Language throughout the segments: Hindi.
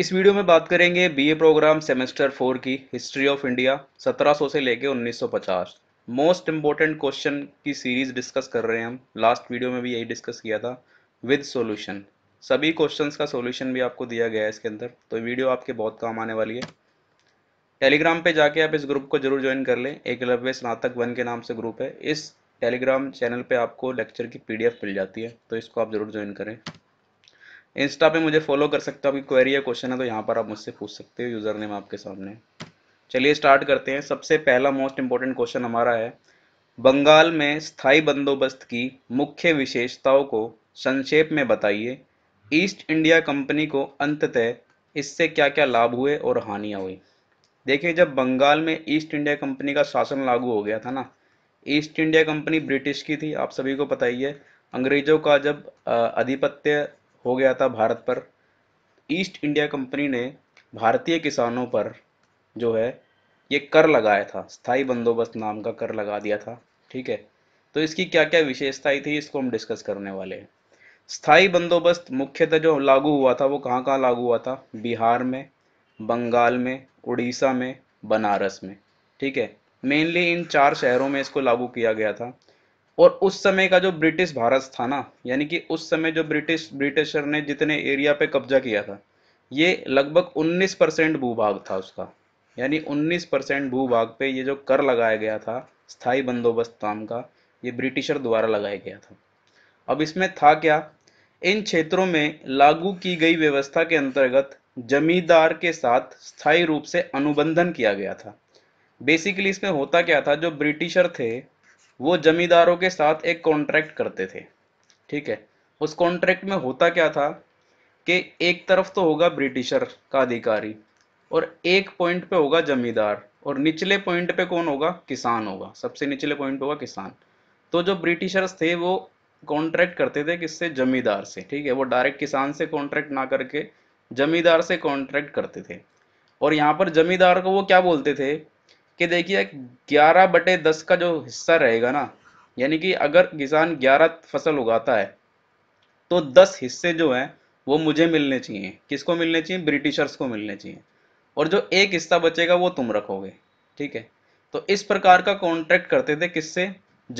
इस वीडियो में बात करेंगे बीए प्रोग्राम सेमेस्टर फोर की हिस्ट्री ऑफ इंडिया 1700 से लेके 1950 मोस्ट इम्पोर्टेंट क्वेश्चन की सीरीज डिस्कस कर रहे हैं हम लास्ट वीडियो में भी यही डिस्कस किया था विद सॉल्यूशन सभी क्वेश्चंस का सॉल्यूशन भी आपको दिया गया है इसके अंदर तो वीडियो आपके बहुत काम आने वाली है टेलीग्राम पर जाके आप इस ग्रुप को जरूर ज्वाइन कर लें एकलव्य स्नातक वन के नाम से ग्रुप है इस टेलीग्राम चैनल पर आपको लेक्चर की पी मिल जाती है तो इसको आप ज़रूर ज्वाइन करें इंस्टा पे मुझे फॉलो कर सकते हो आपकी क्वेरी या क्वेश्चन है तो यहाँ पर आप मुझसे पूछ सकते हो यूज़र नेम आपके सामने चलिए स्टार्ट करते हैं सबसे पहला मोस्ट इम्पोर्टेंट क्वेश्चन हमारा है बंगाल में स्थायी बंदोबस्त की मुख्य विशेषताओं को संक्षेप में बताइए ईस्ट इंडिया कंपनी को अंततः इससे क्या क्या लाभ हुए और हानियाँ हुई देखिए जब बंगाल में ईस्ट इंडिया कंपनी का शासन लागू हो गया था ना ईस्ट इंडिया कंपनी ब्रिटिश की थी आप सभी को पता ही है अंग्रेज़ों का जब अधिपत्य हो गया था भारत पर ईस्ट इंडिया कंपनी ने भारतीय किसानों पर जो है ये कर लगाया था स्थाई बंदोबस्त नाम का कर लगा दिया था ठीक है तो इसकी क्या क्या विशेषताएं थी इसको हम डिस्कस करने वाले हैं स्थाई बंदोबस्त मुख्यतः जो लागू हुआ था वो कहाँ कहाँ लागू हुआ था बिहार में बंगाल में उड़ीसा में बनारस में ठीक है मेनली इन चार शहरों में इसको लागू किया गया था और उस समय का जो ब्रिटिश भारत था ना यानी कि उस समय जो ब्रिटिश ब्रिटिशर ने जितने एरिया पे कब्जा किया था ये लगभग 19 परसेंट भूभाग था उसका यानी 19 परसेंट भूभाग पे ये जो कर लगाया गया था स्थायी बंदोबस्त नाम का ये ब्रिटिशर द्वारा लगाया गया था अब इसमें था क्या इन क्षेत्रों में लागू की गई व्यवस्था के अंतर्गत जमींदार के साथ स्थायी रूप से अनुबंधन किया गया था बेसिकली इसमें होता क्या था जो ब्रिटिशर थे वो जमींदारों के साथ एक कॉन्ट्रैक्ट करते थे ठीक है उस कॉन्ट्रैक्ट में होता क्या था कि एक तरफ तो होगा ब्रिटिशर का अधिकारी और एक पॉइंट पे होगा जमींदार और निचले पॉइंट पे कौन होगा किसान होगा सबसे निचले पॉइंट होगा किसान तो जो ब्रिटिशर्स थे वो कॉन्ट्रैक्ट करते थे किससे जमींदार से ठीक है वो डायरेक्ट किसान से कॉन्ट्रैक्ट ना करके जमींदार से कॉन्ट्रैक्ट करते थे और यहाँ पर जमींदार को वो क्या बोलते थे कि देखिए ग्यारह बटे दस का जो हिस्सा रहेगा ना यानी कि अगर किसान ग्यारह फसल उगाता है तो दस हिस्से जो हैं वो मुझे मिलने चाहिए किसको मिलने चाहिए ब्रिटिशर्स को मिलने चाहिए और जो एक हिस्सा बचेगा वो तुम रखोगे ठीक है तो इस प्रकार का कॉन्ट्रैक्ट करते थे किससे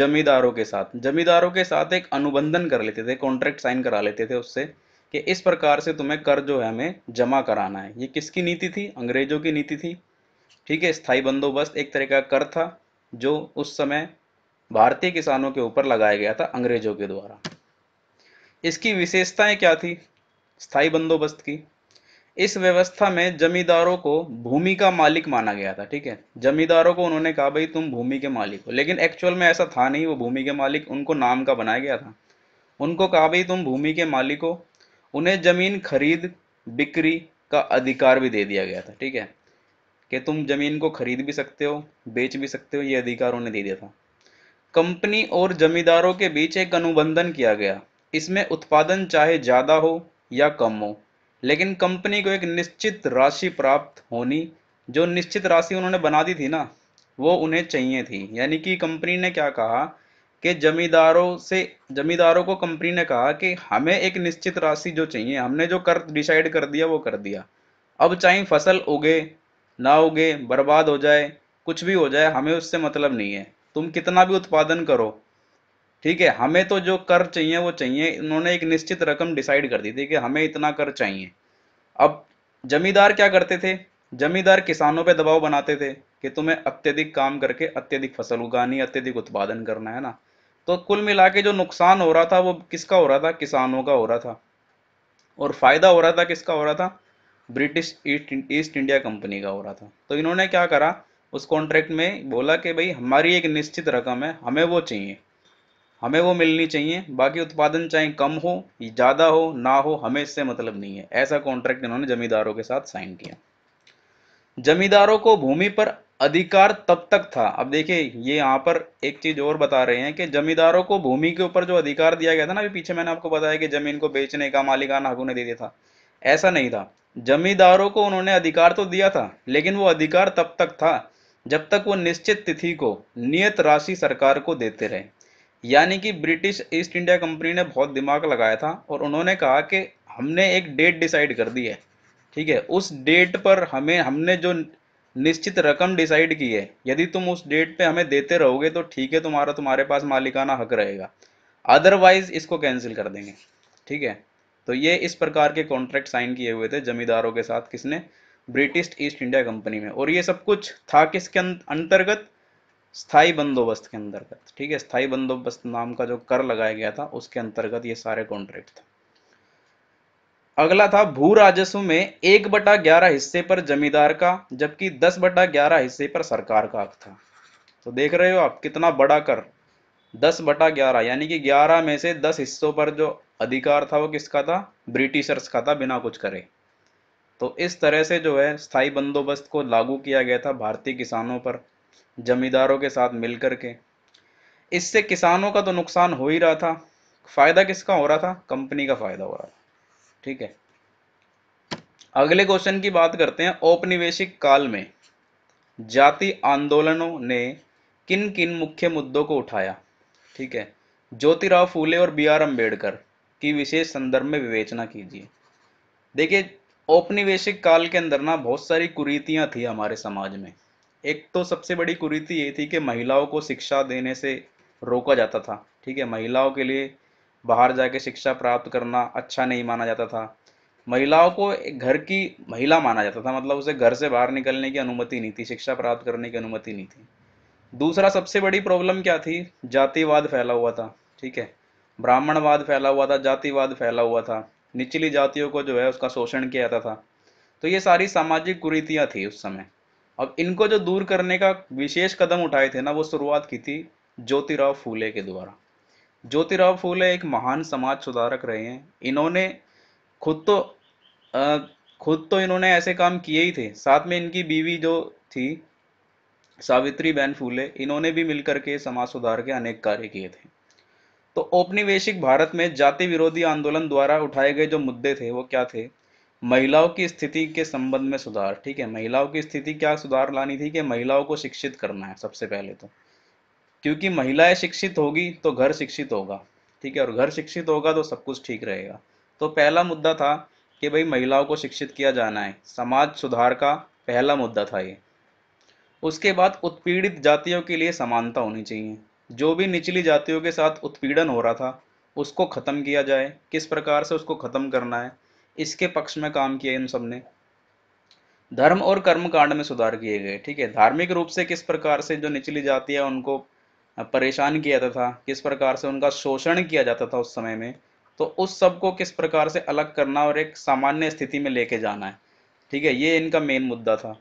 जमींदारों के साथ जमींदारों के साथ एक अनुबंधन कर लेते थे कॉन्ट्रैक्ट साइन करा लेते थे उससे कि इस प्रकार से तुम्हें कर जो है हमें जमा कराना है ये किसकी नीति थी अंग्रेजों की नीति थी ठीक है स्थायी बंदोबस्त एक तरह का कर था जो उस समय भारतीय किसानों के ऊपर लगाया गया था अंग्रेजों के द्वारा इसकी विशेषताएं क्या थी स्थाई बंदोबस्त की इस व्यवस्था में जमींदारों को भूमि का मालिक माना गया था ठीक है जमींदारों को उन्होंने कहा भाई तुम भूमि के मालिक हो लेकिन एक्चुअल में ऐसा था नहीं वो भूमि के मालिक उनको नाम का बनाया गया था उनको कहा भाई तुम भूमि के मालिक हो उन्हें जमीन खरीद बिक्री का अधिकार भी दे दिया गया था ठीक है कि तुम ज़मीन को खरीद भी सकते हो बेच भी सकते हो ये अधिकार उन्हें दे दिया था कंपनी और जमींदारों के बीच एक अनुबंधन किया गया इसमें उत्पादन चाहे ज़्यादा हो या कम हो लेकिन कंपनी को एक निश्चित राशि प्राप्त होनी जो निश्चित राशि उन्होंने बना दी थी ना वो उन्हें चाहिए थी यानी कि कंपनी ने क्या कहा कि जमींदारों से जमींदारों को कंपनी ने कहा कि हमें एक निश्चित राशि जो चाहिए हमने जो कर डिसाइड कर दिया वो कर दिया अब चाहे फसल उगे ना उगे बर्बाद हो जाए कुछ भी हो जाए हमें उससे मतलब नहीं है तुम कितना भी उत्पादन करो ठीक है हमें तो जो कर चाहिए वो चाहिए उन्होंने एक निश्चित रकम डिसाइड कर दी थी कि हमें इतना कर चाहिए अब जमींदार क्या करते थे जमींदार किसानों पे दबाव बनाते थे कि तुम्हें अत्यधिक काम करके अत्यधिक फसल उगानी अत्यधिक उत्पादन करना है ना तो कुल मिला के जो नुकसान हो रहा था वो किसका हो रहा था किसानों का हो रहा था और फायदा हो रहा था किसका हो रहा था ब्रिटिश ईस्ट इंडिया कंपनी का हो रहा था तो इन्होंने क्या करा उस कॉन्ट्रैक्ट में बोला कि भाई हमारी एक निश्चित रकम है हमें वो चाहिए हमें वो मिलनी चाहिए बाकी उत्पादन चाहे कम हो ज़्यादा हो ना हो हमें इससे मतलब नहीं है ऐसा कॉन्ट्रैक्ट इन्होंने जमींदारों के साथ साइन किया जमींदारों को भूमि पर अधिकार तब तक था अब देखिए ये यहाँ पर एक चीज़ और बता रहे हैं कि जमींदारों को भूमि के ऊपर जो अधिकार दिया गया था ना अभी पीछे मैंने आपको बताया कि जमीन को बेचने का मालिकाना हक उन्हें दे दिया था ऐसा नहीं था जमींदारों को उन्होंने अधिकार तो दिया था लेकिन वो अधिकार तब तक था जब तक वो निश्चित तिथि को नियत राशि सरकार को देते रहे यानी कि ब्रिटिश ईस्ट इंडिया कंपनी ने बहुत दिमाग लगाया था और उन्होंने कहा कि हमने एक डेट डिसाइड कर दी है ठीक है उस डेट पर हमें हमने जो निश्चित रकम डिसाइड की है यदि तुम उस डेट पे हमें देते रहोगे तो ठीक है तुम्हारा तुम्हारे पास मालिकाना हक रहेगा अदरवाइज इसको कैंसिल कर देंगे ठीक है तो ये इस प्रकार के कॉन्ट्रैक्ट साइन किए हुए थे जमींदारों के साथ किसने ब्रिटिश ईस्ट इंडिया कंपनी में और ये सब कुछ था किसके अं-, अंतर्गत स्थाई बंदोबस्त के अंतर्गत ठीक है स्थाई बंदोबस्त नाम का जो कर लगाया गया था उसके अंतर्गत ये सारे कॉन्ट्रैक्ट थे अगला था भू राजस्व में एक बटा ग्यारह हिस्से पर जमींदार का जबकि दस बटा ग्यारह हिस्से पर सरकार का हक था तो देख रहे हो आप कितना बड़ा कर दस बटा ग्यारह यानी कि ग्यारह में से दस हिस्सों पर जो अधिकार था वो किसका था ब्रिटिशर्स का था बिना कुछ करे तो इस तरह से जो है स्थायी बंदोबस्त को लागू किया गया था भारतीय किसानों पर जमींदारों के साथ मिलकर के इससे किसानों का तो नुकसान हो ही रहा था फायदा किसका हो रहा था कंपनी का फायदा हो रहा था ठीक है अगले क्वेश्चन की बात करते हैं औपनिवेशिक काल में जाति आंदोलनों ने किन किन मुख्य मुद्दों को उठाया ठीक है ज्योतिराव फूले और बी आर अम्बेडकर की विशेष संदर्भ में विवेचना कीजिए देखिए औपनिवेशिक काल के अंदर ना बहुत सारी कुरीतियां थी हमारे समाज में एक तो सबसे बड़ी कुरीति ये थी कि महिलाओं को शिक्षा देने से रोका जाता था ठीक है महिलाओं के लिए बाहर जाके शिक्षा प्राप्त करना अच्छा नहीं माना जाता था महिलाओं को घर की महिला माना जाता था मतलब उसे घर से बाहर निकलने की अनुमति नहीं थी शिक्षा प्राप्त करने की अनुमति नहीं थी दूसरा सबसे बड़ी प्रॉब्लम क्या थी जातिवाद फैला हुआ था ठीक है ब्राह्मणवाद फैला हुआ था जातिवाद फैला हुआ था निचली जातियों को जो है उसका शोषण किया जाता था तो ये सारी सामाजिक कुरीतियाँ थी उस समय अब इनको जो दूर करने का विशेष कदम उठाए थे ना वो शुरुआत की थी ज्योतिराव फूले के द्वारा ज्योतिराव फूले एक महान समाज सुधारक रहे हैं इन्होंने खुद तो आ, खुद तो इन्होंने ऐसे काम किए ही थे साथ में इनकी बीवी जो थी सावित्री बहन फूले इन्होंने भी मिलकर के समाज सुधार के अनेक कार्य किए थे तो औपनिवेशिक भारत में जाति विरोधी आंदोलन द्वारा उठाए गए जो मुद्दे थे वो क्या थे महिलाओं की स्थिति के संबंध में सुधार ठीक है महिलाओं की स्थिति क्या सुधार लानी थी कि महिलाओं को शिक्षित करना है सबसे पहले तो क्योंकि महिलाएं शिक्षित होगी तो घर शिक्षित होगा ठीक है और घर शिक्षित होगा तो सब कुछ ठीक रहेगा तो पहला मुद्दा था कि भाई महिलाओं को शिक्षित किया जाना है समाज सुधार का पहला मुद्दा था ये उसके बाद उत्पीड़ित जातियों के लिए समानता होनी चाहिए जो भी निचली जातियों के साथ उत्पीड़न हो रहा था उसको ख़त्म किया जाए किस प्रकार से उसको ख़त्म करना है इसके पक्ष में काम किया इन सब ने धर्म और कर्म कांड में सुधार किए गए ठीक है धार्मिक रूप से किस प्रकार से जो निचली जाति है उनको परेशान किया जाता था किस प्रकार से उनका शोषण किया जाता था उस समय में तो उस सब को किस प्रकार से अलग करना और एक सामान्य स्थिति में लेके जाना है ठीक है ये इनका मेन मुद्दा था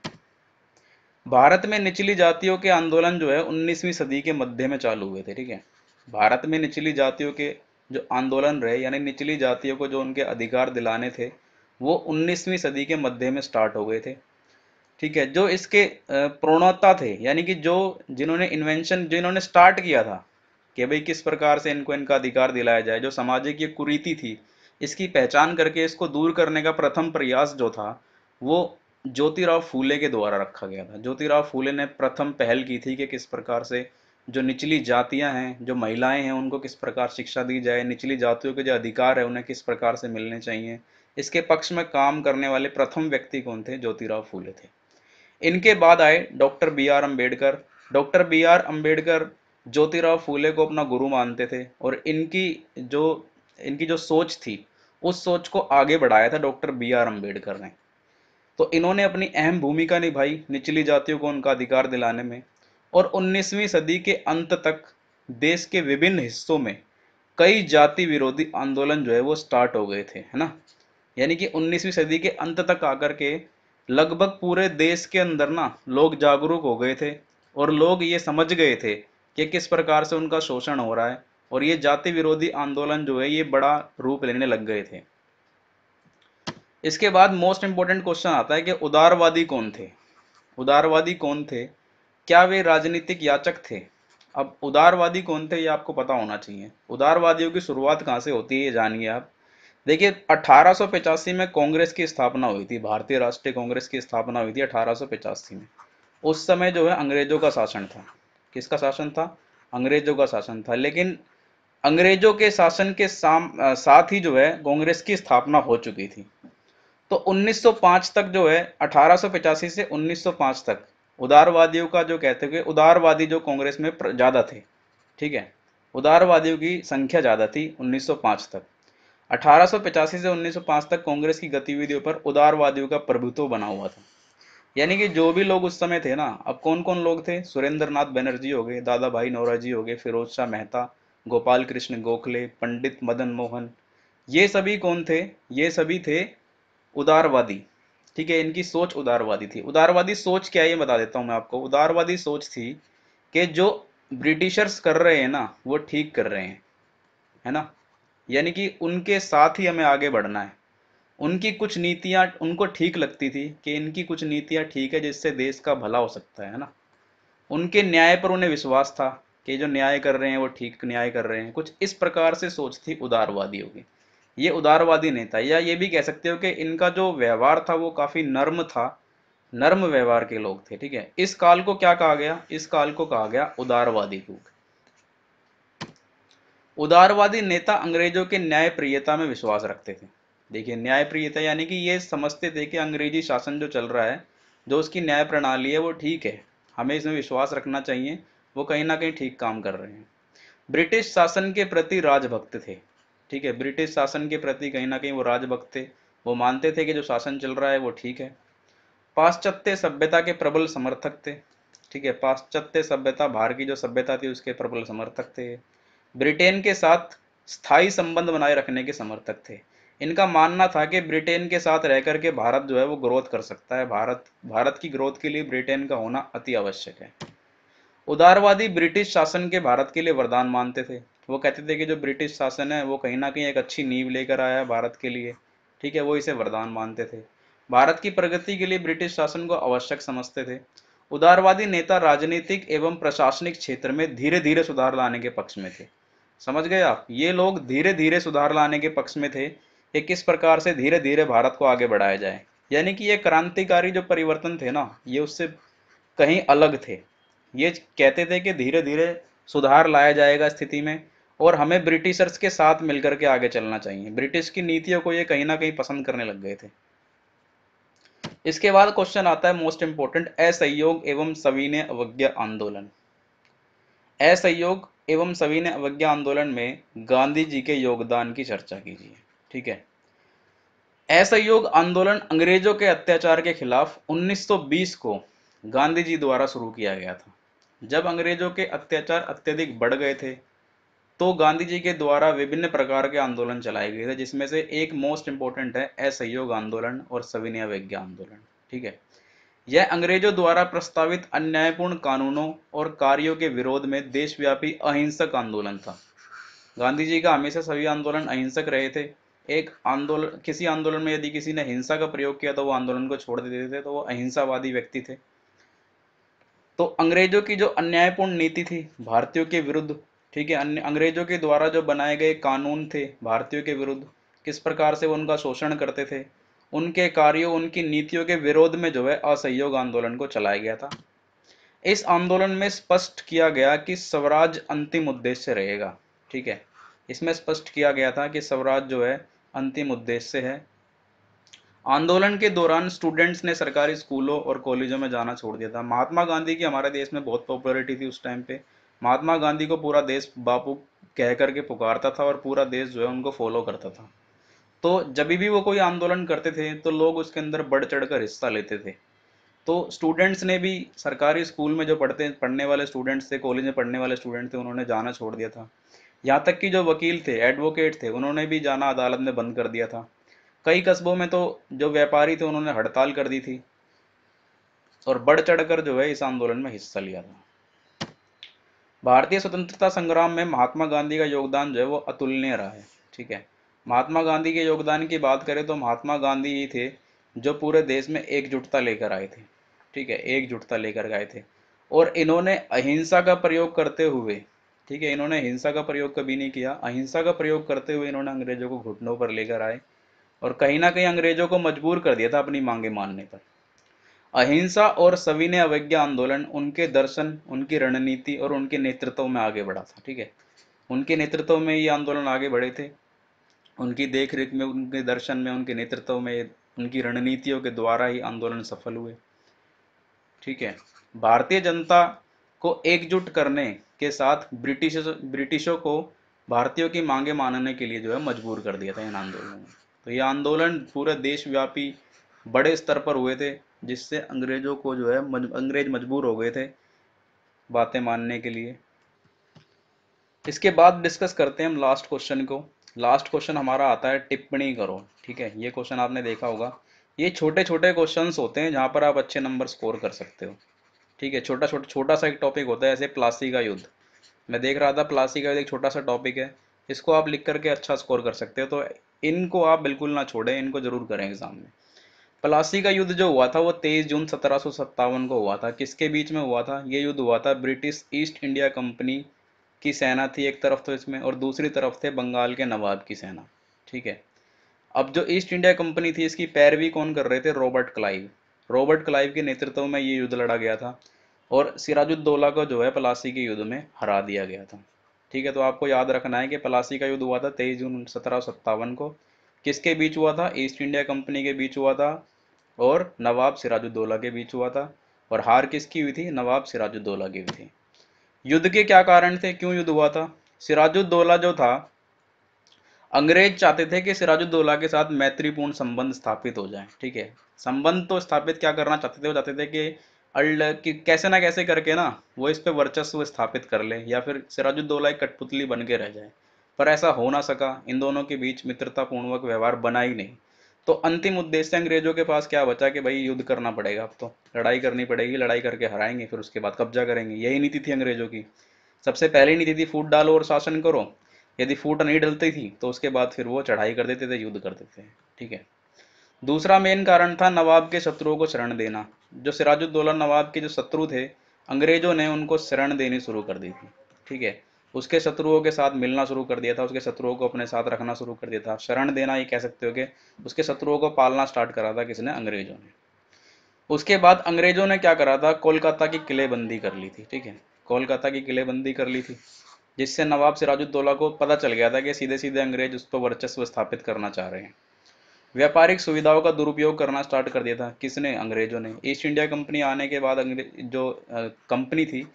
भारत में निचली जातियों के आंदोलन जो है 19वीं सदी के मध्य में चालू हुए थे ठीक है भारत में निचली जातियों के जो आंदोलन रहे यानी निचली जातियों को जो उनके अधिकार दिलाने थे वो 19वीं सदी के मध्य में स्टार्ट हो गए थे ठीक है जो इसके प्रणोता थे यानी कि जो जिन्होंने इन्वेंशन जिन्होंने स्टार्ट किया था कि भाई किस प्रकार से इनको इनका अधिकार दिलाया जाए जो सामाजिक ये कुरीति थी इसकी पहचान करके इसको दूर करने का प्रथम प्रयास जो था वो ज्योतिराव फूले के द्वारा रखा गया था ज्योतिराव फूले ने प्रथम पहल की थी कि किस प्रकार से जो निचली जातियां हैं जो महिलाएं हैं उनको किस प्रकार शिक्षा दी जाए निचली जातियों के जो अधिकार है उन्हें किस प्रकार से मिलने चाहिए इसके पक्ष में काम करने वाले प्रथम व्यक्ति कौन थे ज्योतिराव फूले थे इनके बाद आए doctor B R Ambedkar doctor B R Ambedkar Jyotirao Phule को अपना गुरु मानते थे और इनकी जो इनकी जो सोच थी उस सोच को आगे बढ़ाया था डॉक्टर बी आर अम्बेडकर ने तो इन्होंने अपनी अहम भूमिका निभाई निचली जातियों को उनका अधिकार दिलाने में और 19वीं सदी के अंत तक देश के विभिन्न हिस्सों में कई जाति विरोधी आंदोलन जो है वो स्टार्ट हो गए थे है ना यानी कि 19वीं सदी के अंत तक आकर के लगभग पूरे देश के अंदर ना लोग जागरूक हो गए थे और लोग ये समझ गए थे कि किस प्रकार से उनका शोषण हो रहा है और ये जाति विरोधी आंदोलन जो है ये बड़ा रूप लेने लग गए थे इसके बाद मोस्ट इम्पोर्टेंट क्वेश्चन आता है कि उदारवादी कौन थे उदारवादी कौन थे क्या वे राजनीतिक याचक थे अब उदारवादी कौन थे ये आपको पता होना चाहिए उदारवादियों की शुरुआत कहाँ से होती है ये जानिए आप देखिए अठारह में कांग्रेस की स्थापना हुई थी भारतीय राष्ट्रीय कांग्रेस की स्थापना हुई थी अठारह में उस समय जो है अंग्रेजों का शासन था किसका शासन था अंग्रेजों का शासन था लेकिन अंग्रेजों के शासन के साम साथ ही जो है कांग्रेस की स्थापना हो चुकी थी तो 1905 तक जो है अठारह से 1905 तक उदारवादियों का जो कहते हुए उदारवादी जो कांग्रेस में ज़्यादा थे ठीक है उदारवादियों की संख्या ज़्यादा थी 1905 तक 1885 से 1905 तक कांग्रेस की गतिविधियों पर उदारवादियों का प्रभुत्व बना हुआ था यानी कि जो भी लोग उस समय थे ना अब कौन कौन लोग थे सुरेंद्र नाथ बनर्जी हो गए दादा भाई नौराजी हो गए फिरोज शाह मेहता गोपाल कृष्ण गोखले पंडित मदन मोहन ये सभी कौन थे ये सभी थे उदारवादी ठीक है इनकी सोच उदारवादी थी उदारवादी सोच क्या है ये बता देता हूँ मैं आपको उदारवादी सोच थी कि जो ब्रिटिशर्स कर रहे हैं ना वो ठीक कर रहे हैं है ना यानी कि उनके साथ ही हमें आगे बढ़ना है उनकी कुछ नीतियाँ उनको ठीक लगती थी कि इनकी कुछ नीतियाँ ठीक है जिससे देश का भला हो सकता है ना उनके न्याय पर उन्हें विश्वास था कि जो न्याय कर रहे हैं वो ठीक न्याय कर रहे हैं कुछ इस प्रकार से सोच थी उदारवादियों की ये उदारवादी नेता या ये भी कह सकते हो कि इनका जो व्यवहार था वो काफ़ी नर्म था नर्म व्यवहार के लोग थे ठीक है इस काल को क्या कहा गया इस काल को कहा गया उदारवादी युग उदारवादी नेता अंग्रेजों के न्यायप्रियता में विश्वास रखते थे देखिए न्यायप्रियता यानी कि ये समझते थे कि अंग्रेजी शासन जो चल रहा है जो उसकी न्याय प्रणाली है वो ठीक है हमें इसमें विश्वास रखना चाहिए वो कहीं ना कहीं ठीक काम कर रहे हैं ब्रिटिश शासन के प्रति राजभक्त थे ठीक है ब्रिटिश शासन के प्रति कहीं ना कहीं वो राजभक्त थे वो मानते थे कि जो शासन चल रहा है वो ठीक है पाश्चात्य सभ्यता के प्रबल समर्थक थे ठीक है पाश्चात्य सभ्यता बाहर की जो सभ्यता थी उसके प्रबल समर्थक थे ब्रिटेन के साथ स्थायी संबंध बनाए रखने के समर्थक थे इनका मानना था कि ब्रिटेन के साथ रह करके भारत जो है वो ग्रोथ कर सकता है भारत भारत की ग्रोथ के लिए ब्रिटेन का होना अति आवश्यक है उदारवादी ब्रिटिश शासन के भारत के लिए वरदान मानते थे वो कहते थे कि जो ब्रिटिश शासन है वो कहीं ना कहीं एक अच्छी नींव लेकर आया है भारत के लिए ठीक है वो इसे वरदान मानते थे भारत की प्रगति के लिए ब्रिटिश शासन को आवश्यक समझते थे उदारवादी नेता राजनीतिक एवं प्रशासनिक क्षेत्र में धीरे धीरे सुधार लाने के पक्ष में थे समझ गए आप ये लोग धीरे धीरे सुधार लाने के पक्ष में थे कि किस प्रकार से धीरे धीरे भारत को आगे बढ़ाया जाए यानी कि ये क्रांतिकारी जो परिवर्तन थे ना ये उससे कहीं अलग थे ये कहते थे कि धीरे धीरे सुधार लाया जाएगा स्थिति में और हमें ब्रिटिशर्स के साथ मिलकर के आगे चलना चाहिए ब्रिटिश की नीतियों को ये कहीं ना कहीं पसंद करने लग गए थे इसके बाद क्वेश्चन आता है मोस्ट इंपोर्टेंट असहयोग एवं सविनय अवज्ञा आंदोलन असहयोग एवं सविनय अवज्ञा आंदोलन में गांधी जी के योगदान की चर्चा कीजिए ठीक है असहयोग आंदोलन अंग्रेजों के अत्याचार के खिलाफ 1920 को गांधी जी द्वारा शुरू किया गया था जब अंग्रेजों के अत्याचार अत्यधिक बढ़ गए थे तो गांधी जी के द्वारा विभिन्न प्रकार के आंदोलन चलाए गए थे जिसमें से एक मोस्ट इंपॉर्टेंट है असहयोग आंदोलन और सविनय वैज्ञा आंदोलन ठीक है यह अंग्रेजों द्वारा प्रस्तावित अन्यायपूर्ण कानूनों और कार्यों के विरोध में देशव्यापी अहिंसक आंदोलन था गांधी जी का हमेशा सभी आंदोलन अहिंसक रहे थे एक आंदोलन किसी आंदोलन में यदि किसी ने हिंसा का प्रयोग किया तो वो आंदोलन को छोड़ देते थे तो वो अहिंसावादी व्यक्ति थे तो अंग्रेजों की जो अन्यायपूर्ण नीति थी भारतीयों के विरुद्ध ठीक है अन्य अंग्रेजों के द्वारा जो बनाए गए कानून थे भारतीयों के विरुद्ध किस प्रकार से वो उनका शोषण करते थे उनके कार्यों उनकी नीतियों के विरोध में जो है असहयोग आंदोलन को चलाया गया था इस आंदोलन में स्पष्ट किया गया कि स्वराज अंतिम उद्देश्य रहेगा ठीक है इसमें स्पष्ट किया गया था कि स्वराज जो है अंतिम उद्देश्य है आंदोलन के दौरान स्टूडेंट्स ने सरकारी स्कूलों और कॉलेजों में जाना छोड़ दिया था महात्मा गांधी की हमारे देश में बहुत पॉपुलरिटी थी उस टाइम पे महात्मा गांधी को पूरा देश बापू कह करके पुकारता था और पूरा देश जो है उनको फॉलो करता था तो जब भी वो कोई आंदोलन करते थे तो लोग उसके अंदर बढ़ चढ़ कर हिस्सा लेते थे तो स्टूडेंट्स ने भी सरकारी स्कूल में जो पढ़ते पढ़ने वाले स्टूडेंट्स थे कॉलेज में पढ़ने वाले स्टूडेंट थे उन्होंने जाना छोड़ दिया था यहाँ तक कि जो वकील थे एडवोकेट थे उन्होंने भी जाना अदालत में बंद कर दिया था कई कस्बों में तो जो व्यापारी थे उन्होंने हड़ताल कर दी थी और बढ़ चढ़ कर जो है इस आंदोलन में हिस्सा लिया था भारतीय स्वतंत्रता संग्राम में महात्मा गांधी का योगदान जो है वो अतुलनीय रहा है ठीक है महात्मा गांधी के योगदान की बात करें तो महात्मा गांधी ही थे जो पूरे देश में एकजुटता लेकर आए थे ठीक है एकजुटता लेकर आए थे और इन्होंने अहिंसा का प्रयोग करते हुए ठीक है इन्होंने हिंसा का प्रयोग कभी नहीं किया अहिंसा का प्रयोग करते हुए इन्होंने अंग्रेजों को घुटनों पर लेकर आए और कहीं ना कहीं अंग्रेजों को मजबूर कर दिया था अपनी मांगे मानने पर अहिंसा और सविनय अवज्ञा आंदोलन उनके दर्शन उनकी रणनीति और उनके नेतृत्व में आगे बढ़ा था ठीक है उनके नेतृत्व में ये आंदोलन आगे बढ़े थे उनकी देख रेख में उनके दर्शन में उनके नेतृत्व में उनकी रणनीतियों के द्वारा ही आंदोलन सफल हुए ठीक है भारतीय जनता को एकजुट करने के साथ ब्रिटिश ब्रिटिशों को भारतीयों की मांगे मानने के लिए जो है मजबूर कर दिया था इन आंदोलनों में तो यह आंदोलन पूरे देशव्यापी बड़े स्तर पर हुए थे जिससे अंग्रेज़ों को जो है मज, अंग्रेज मजबूर हो गए थे बातें मानने के लिए इसके बाद डिस्कस करते हैं हम लास्ट क्वेश्चन को लास्ट क्वेश्चन हमारा आता है टिप्पणी करो ठीक है ये क्वेश्चन आपने देखा होगा ये छोटे छोटे क्वेश्चन होते हैं जहाँ पर आप अच्छे नंबर स्कोर कर सकते हो ठीक है छोटा छोटा छोटा सा एक टॉपिक होता है ऐसे प्लासी का युद्ध मैं देख रहा था प्लासी का युद्ध एक छोटा सा टॉपिक है इसको आप लिख करके अच्छा स्कोर कर सकते हो तो इनको आप बिल्कुल ना छोड़ें इनको ज़रूर करें एग्ज़ाम में प्लासी का युद्ध जो हुआ था वो 23 जून सत्रह को हुआ था किसके बीच में हुआ था ये युद्ध हुआ था ब्रिटिश ईस्ट इंडिया कंपनी की सेना थी एक तरफ तो इसमें और दूसरी तरफ थे बंगाल के नवाब की सेना ठीक है अब जो ईस्ट इंडिया कंपनी थी इसकी पैरवी कौन कर रहे थे रॉबर्ट क्लाइव रॉबर्ट क्लाइव के नेतृत्व में ये युद्ध लड़ा गया था और सिराजुद्दौला को जो है पलासी के युद्ध में हरा दिया गया था ठीक है तो आपको याद रखना है कि पलासी का युद्ध हुआ था तेईस जून सत्रह को किसके बीच हुआ था ईस्ट इंडिया कंपनी के बीच हुआ था और नवाब सिराजुद्दौला के बीच हुआ था और हार किसकी हुई थी नवाब सिराजुद्दौला की हुई थी युद्ध के क्या कारण थे क्यों युद्ध हुआ था सिराजुद्दौला जो था अंग्रेज चाहते थे कि सिराजुद्दौला के साथ मैत्रीपूर्ण संबंध स्थापित हो जाए ठीक है संबंध तो स्थापित क्या करना चाहते थे वो चाहते थे कि अल्ड कि कैसे ना कैसे करके ना वो इस पर वर्चस्व स्थापित कर ले या फिर सिराजुद्दौला एक कठपुतली बन के रह जाए पर ऐसा हो ना सका इन दोनों के बीच मित्रतापूर्वक व्यवहार बना ही नहीं तो अंतिम उद्देश्य अंग्रेजों के पास क्या बचा कि भाई युद्ध करना पड़ेगा अब तो लड़ाई करनी पड़ेगी लड़ाई करके हराएंगे फिर उसके बाद कब्जा करेंगे यही नीति थी अंग्रेजों की सबसे पहली नीति थी फूट डालो और शासन करो यदि फूट नहीं डलती थी तो उसके बाद फिर वो चढ़ाई कर देते थे युद्ध कर देते थे ठीक है दूसरा मेन कारण था नवाब के शत्रुओं को शरण देना जो सिराजुद्दौला नवाब के जो शत्रु थे अंग्रेजों ने उनको शरण देनी शुरू कर दी थी ठीक है उसके शत्रुओं के साथ मिलना शुरू कर दिया था उसके शत्रुओं को अपने साथ रखना शुरू कर दिया था शरण देना ये कह सकते हो कि उसके शत्रुओं को पालना स्टार्ट करा था किसने अंग्रेजों ने उसके बाद अंग्रेजों ने क्या करा था कोलकाता की किलेबंदी कर ली थी ठीक है कोलकाता की किलेबंदी कर ली थी जिससे नवाब सिराजुद्दौला को पता चल गया था कि सीधे सीधे अंग्रेज उस पर वर्चस्व स्थापित करना चाह रहे हैं व्यापारिक सुविधाओं का दुरुपयोग करना स्टार्ट कर दिया था किसने अंग्रेजों ने ईस्ट इंडिया कंपनी आने के बाद अंग्रेज जो कंपनी थी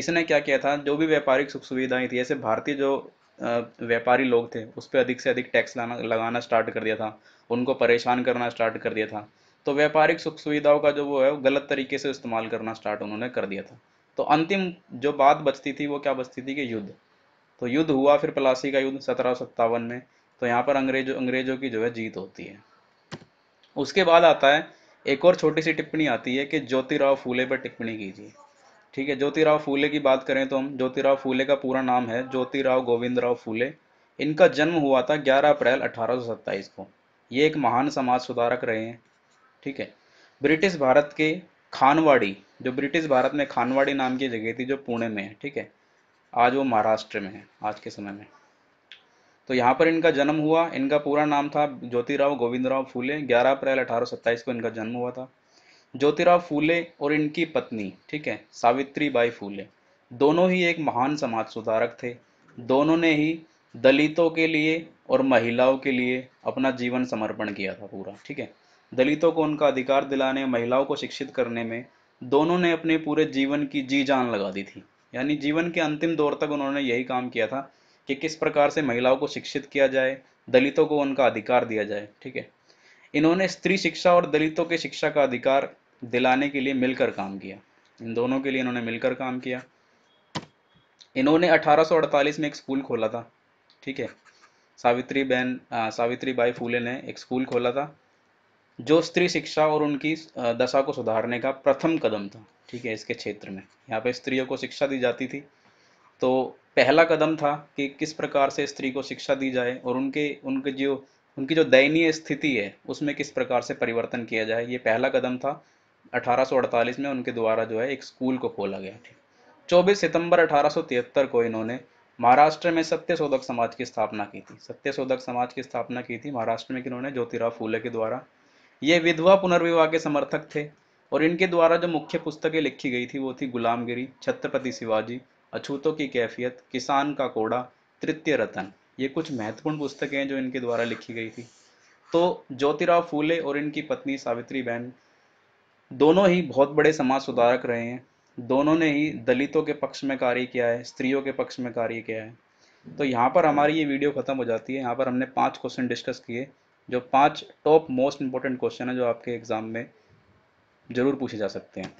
इसने क्या किया था जो भी व्यापारिक सुख सुविधाएं थी ऐसे भारतीय जो व्यापारी लोग थे उस पर अधिक से अधिक टैक्स लाना लगाना स्टार्ट कर दिया था उनको परेशान करना स्टार्ट कर दिया था तो व्यापारिक सुख सुविधाओं का जो वो है वो गलत तरीके से इस्तेमाल करना स्टार्ट उन्होंने कर दिया था तो अंतिम जो बात बचती थी वो क्या बचती थी कि युद्ध तो युद्ध हुआ फिर पलासी का युद्ध सत्रह में तो यहाँ पर अंग्रेजों अंग्रेजों की जो है जीत होती है उसके बाद आता है एक और छोटी सी टिप्पणी आती है कि ज्योतिराव फूले पर टिप्पणी कीजिए ठीक है ज्योतिराव फूले की बात करें तो हम ज्योतिराव फूले का पूरा नाम है ज्योतिराव गोविंद राव फूले इनका जन्म हुआ था 11 अप्रैल 1827 को ये एक महान समाज सुधारक रहे हैं ठीक है ब्रिटिश भारत के खानवाड़ी जो ब्रिटिश भारत में खानवाड़ी नाम की जगह थी जो पुणे में है ठीक है आज वो महाराष्ट्र में है आज के समय में तो यहाँ पर इनका जन्म हुआ इनका पूरा नाम था ज्योतिराव गोविंद राव फूले ग्यारह अप्रैल अठारह को इनका जन्म हुआ था ज्योतिराव फूले और इनकी पत्नी ठीक है सावित्री बाई फूले दोनों ही एक महान समाज सुधारक थे दोनों ने ही दलितों के लिए और महिलाओं के लिए अपना जीवन समर्पण किया था पूरा ठीक है दलितों को उनका अधिकार दिलाने महिलाओं को शिक्षित करने में दोनों ने अपने पूरे जीवन की जी जान लगा दी थी यानी जीवन के अंतिम दौर तक उन्होंने यही काम किया था कि किस प्रकार से महिलाओं को शिक्षित किया जाए दलितों को उनका अधिकार दिया जाए ठीक है इन्होंने स्त्री शिक्षा और दलितों के शिक्षा का अधिकार दिलाने के लिए मिलकर काम किया इन दोनों के लिए इन्होंने मिलकर काम किया इन्होंने 1848 में एक स्कूल खोला था ठीक है सावित्री बहन सावित्री बाई फूले ने एक स्कूल खोला था जो स्त्री शिक्षा और उनकी दशा को सुधारने का प्रथम कदम था ठीक है इसके क्षेत्र में यहाँ पे स्त्रियों को शिक्षा दी जाती थी तो पहला कदम था कि किस प्रकार से स्त्री को शिक्षा दी जाए और उनके उनके जो उनकी जो दयनीय स्थिति है उसमें किस प्रकार से परिवर्तन किया जाए ये पहला कदम था 1848 में उनके द्वारा जो है एक स्कूल को खोला गया थी 24 सितंबर 1873 को इन्होंने महाराष्ट्र में सत्य शोधक समाज की स्थापना की थी सत्य शोधक समाज की स्थापना की थी महाराष्ट्र में इन्होंने ज्योतिराव फूले के द्वारा ये विधवा पुनर्विवाह के समर्थक थे और इनके द्वारा जो मुख्य पुस्तकें लिखी गई थी वो थी गुलामगिरी छत्रपति शिवाजी अछूतों की कैफियत किसान का कोड़ा तृतीय रतन ये कुछ महत्वपूर्ण पुस्तकें हैं जो इनके द्वारा लिखी गई थी तो ज्योतिराव फूले और इनकी पत्नी सावित्री बहन दोनों ही बहुत बड़े समाज सुधारक रहे हैं दोनों ने ही दलितों के पक्ष में कार्य किया है स्त्रियों के पक्ष में कार्य किया है तो यहाँ पर हमारी ये वीडियो ख़त्म हो जाती है यहाँ पर हमने पाँच क्वेश्चन डिस्कस किए जो पाँच टॉप मोस्ट इंपॉर्टेंट क्वेश्चन है जो आपके एग्ज़ाम में ज़रूर पूछे जा सकते हैं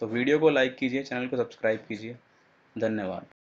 तो वीडियो को लाइक कीजिए चैनल को सब्सक्राइब कीजिए धन्यवाद